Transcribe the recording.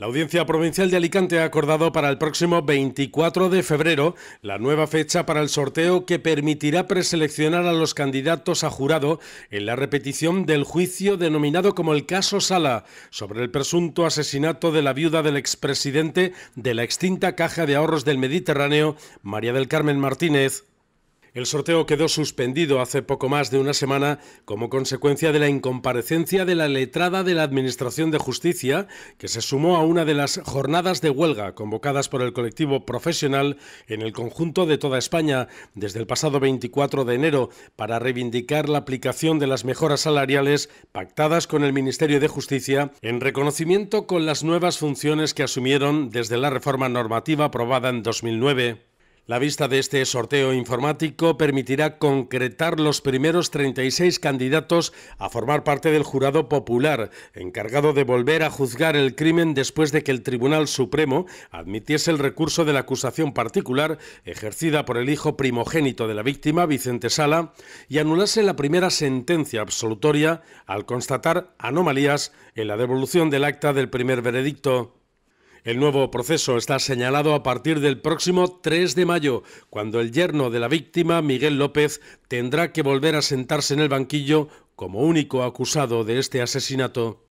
La Audiencia Provincial de Alicante ha acordado para el próximo 24 de febrero la nueva fecha para el sorteo que permitirá preseleccionar a los candidatos a jurado en la repetición del juicio denominado como el caso Sala sobre el presunto asesinato de la viuda del expresidente de la extinta Caja de Ahorros del Mediterráneo, María del Carmen Martínez. El sorteo quedó suspendido hace poco más de una semana como consecuencia de la incomparecencia de la letrada de la Administración de Justicia, que se sumó a una de las jornadas de huelga convocadas por el colectivo profesional en el conjunto de toda España desde el pasado 24 de enero para reivindicar la aplicación de las mejoras salariales pactadas con el Ministerio de Justicia en reconocimiento con las nuevas funciones que asumieron desde la reforma normativa aprobada en 2009. La vista de este sorteo informático permitirá concretar los primeros 36 candidatos a formar parte del jurado popular, encargado de volver a juzgar el crimen después de que el Tribunal Supremo admitiese el recurso de la acusación particular ejercida por el hijo primogénito de la víctima, Vicente Sala, y anulase la primera sentencia absolutoria al constatar anomalías en la devolución del acta del primer veredicto. El nuevo proceso está señalado a partir del próximo 3 de mayo, cuando el yerno de la víctima, Miguel López, tendrá que volver a sentarse en el banquillo como único acusado de este asesinato.